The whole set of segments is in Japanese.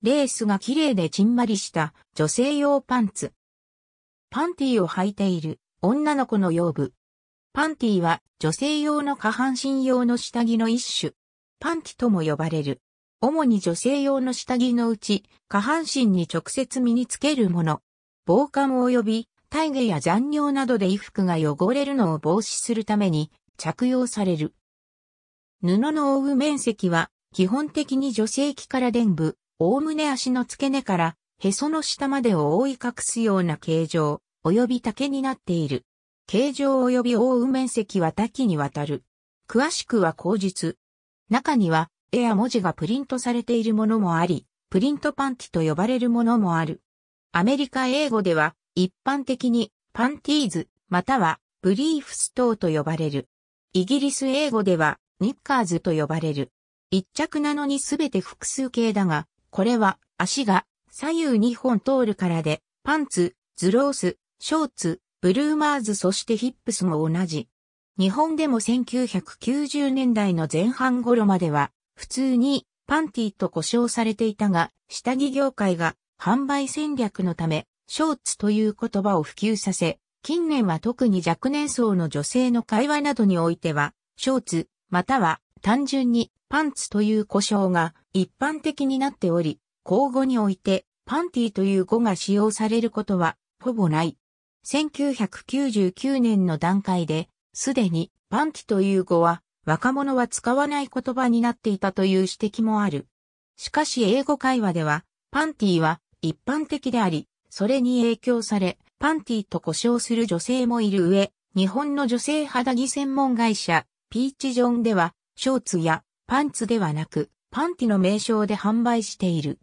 レースが綺麗でちんまりした女性用パンツ。パンティを履いている女の子の用具。パンティは女性用の下半身用の下着の一種。パンティとも呼ばれる。主に女性用の下着のうち、下半身に直接身につけるもの。防寒及び、体毛や残尿などで衣服が汚れるのを防止するために着用される。布の覆う面積は、基本的に女性器から伝部、おおむね足の付け根から、へその下までを覆い隠すような形状、及び竹になっている。形状及び覆う面積は多岐にわたる。詳しくは口述。中には、絵や文字がプリントされているものもあり、プリントパンティと呼ばれるものもある。アメリカ英語では、一般的に、パンティーズ、または、ブリーフス等と呼ばれる。イギリス英語では、ニッカーズと呼ばれる。一着なのにすべて複数形だが、これは足が左右2本通るからで、パンツ、ズロース、ショーツ、ブルーマーズそしてヒップスも同じ。日本でも1990年代の前半頃までは、普通にパンティと呼称されていたが、下着業界が販売戦略のため、ショーツという言葉を普及させ、近年は特に若年層の女性の会話などにおいては、ショーツ、または単純にパンツという呼称が一般的になっており、交互においてパンティという語が使用されることはほぼない。1999年の段階で、すでにパンティという語は若者は使わない言葉になっていたという指摘もある。しかし英語会話では、パンティは一般的であり、それに影響され、パンティと呼称する女性もいる上、日本の女性肌着専門会社、ピーチジョンでは、ショーツやパンツではなく、パンティの名称で販売している。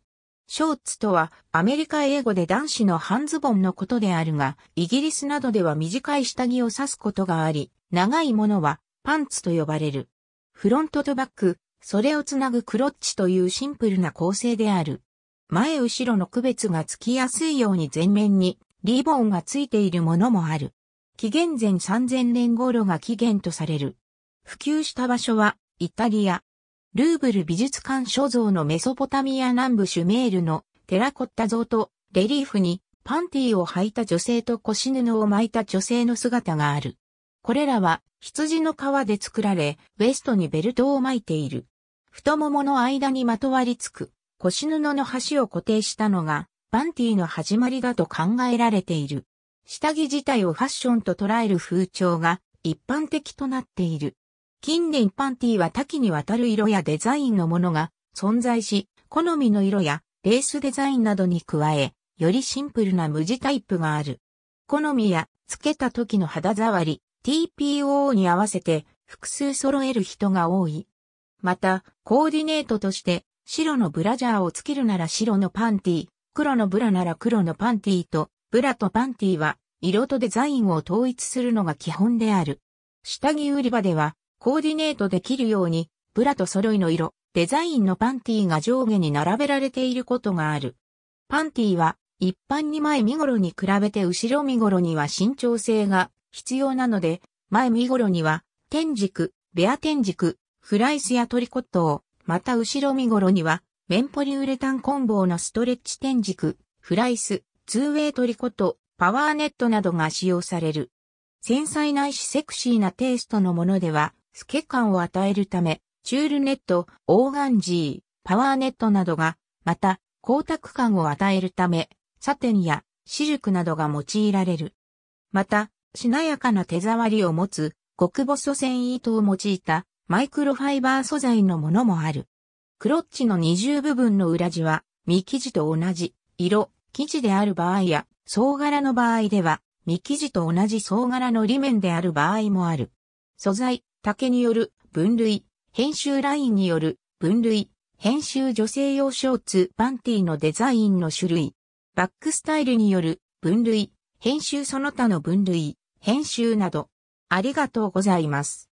ショーツとはアメリカ英語で男子の半ズボンのことであるが、イギリスなどでは短い下着を指すことがあり、長いものはパンツと呼ばれる。フロントとバック、それをつなぐクロッチというシンプルな構成である。前後ろの区別がつきやすいように前面にリボンがついているものもある。紀元前3000年頃が起源とされる。普及した場所はイタリア、ルーブル美術館所蔵のメソポタミア南部シュメールのテラコッタ像とレリーフにパンティを履いた女性と腰布を巻いた女性の姿がある。これらは羊の皮で作られ、ウエストにベルトを巻いている。太ももの間にまとわりつく腰布の端を固定したのがパンティの始まりだと考えられている。下着自体をファッションと捉える風潮が一般的となっている。近年パンティは多岐にわたる色やデザインのものが存在し、好みの色やレースデザインなどに加え、よりシンプルな無地タイプがある。好みや、つけた時の肌触り、TPO に合わせて複数揃える人が多い。また、コーディネートとして、白のブラジャーをつけるなら白のパンティ、黒のブラなら黒のパンティと、ブラとパンティは、色とデザインを統一するのが基本である。下着売り場では、コーディネートできるように、ブラと揃いの色、デザインのパンティが上下に並べられていることがある。パンティは、一般に前身頃に比べて後ろ身頃には慎重性が必要なので、前身頃には、天軸、ベア天軸、フライスやトリコットを、また後ろ身頃には、メンポリウレタンコボーのストレッチ天軸、フライス、ツーウェイトリコット、パワーネットなどが使用される。繊細ないしセクシーなテイストのものでは、透け感を与えるため、チュールネット、オーガンジー、パワーネットなどが、また、光沢感を与えるため、サテンやシルクなどが用いられる。また、しなやかな手触りを持つ、極細繊維糸を用いたマイクロファイバー素材のものもある。クロッチの二重部分の裏地は、身生地と同じ色、生地である場合や、総柄の場合では、身生地と同じ総柄の裏面である場合もある。素材、竹による分類、編集ラインによる分類、編集女性用ショーツパンティのデザインの種類、バックスタイルによる分類、編集その他の分類、編集など、ありがとうございます。